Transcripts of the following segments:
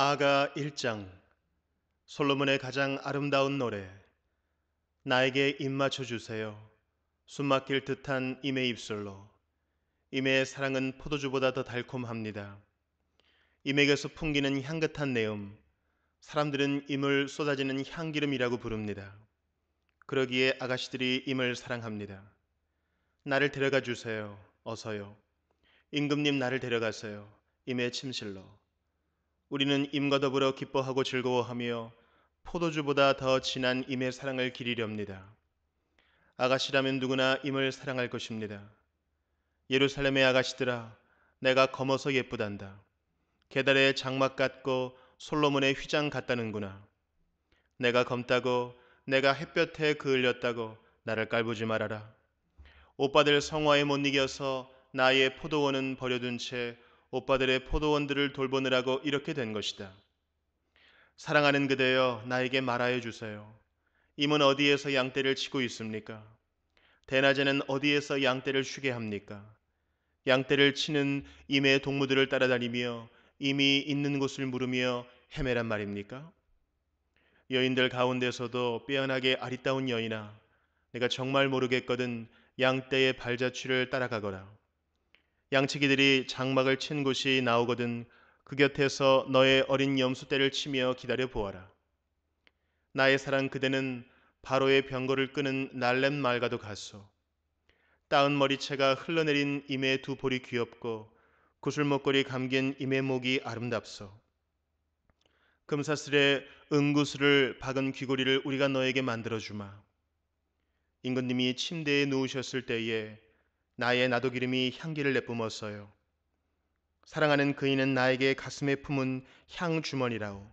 아가 1장 솔로몬의 가장 아름다운 노래 나에게 입맞춰 주세요. 숨막힐 듯한 임의 입술로 임의 의 사랑은 포도주보다 더 달콤합니다. 임에게서 풍기는 향긋한 내음 사람들은 임을 쏟아지는 향기름이라고 부릅니다. 그러기에 아가씨들이 임을 사랑합니다. 나를 데려가 주세요. 어서요. 임금님 나를 데려가세요. 임의 침실로 우리는 임과 더불어 기뻐하고 즐거워하며 포도주보다 더 진한 임의 사랑을 기리렵니다. 아가씨라면 누구나 임을 사랑할 것입니다. 예루살렘의 아가씨들아 내가 검어서 예쁘단다. 계달의 장막 같고 솔로몬의 휘장 같다는구나. 내가 검다고 내가 햇볕에 그을렸다고 나를 깔보지 말아라. 오빠들 성화에 못 이겨서 나의 포도원은 버려둔 채 오빠들의 포도원들을 돌보느라고 이렇게 된 것이다. 사랑하는 그대여 나에게 말하여 주세요. 임은 어디에서 양떼를 치고 있습니까? 대낮에는 어디에서 양떼를 쉬게 합니까? 양떼를 치는 임의 동무들을 따라다니며 이미 있는 곳을 물으며 헤매란 말입니까? 여인들 가운데서도 빼어나게 아리따운 여인아, 내가 정말 모르겠거든 양떼의 발자취를 따라가거라. 양치기들이 장막을 친 곳이 나오거든 그 곁에서 너의 어린 염수 떼를 치며 기다려 보아라. 나의 사랑 그대는 바로의 병거를 끄는 날렘 말과도 같소. 따은 머리채가 흘러내린 임의 두 볼이 귀엽고 구슬목걸이 감긴 임의 목이 아름답소. 금사슬에 은구슬을 박은 귀고리를 우리가 너에게 만들어 주마. 임금님이 침대에 누우셨을 때에 나의 나도기름이 향기를 내뿜었어요. 사랑하는 그이는 나에게 가슴에 품은 향주머니라오.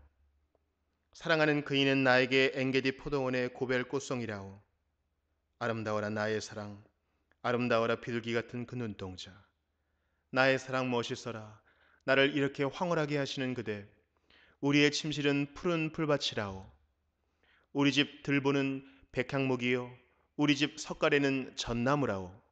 사랑하는 그이는 나에게 앵게디 포도원의 고별 꽃송이라오. 아름다워라 나의 사랑, 아름다워라 비둘기 같은 그 눈동자. 나의 사랑 멋있어라. 나를 이렇게 황홀하게 하시는 그대. 우리의 침실은 푸른 풀밭이라오. 우리 집 들보는 백향목이요. 우리 집 석가래는 전나무라오.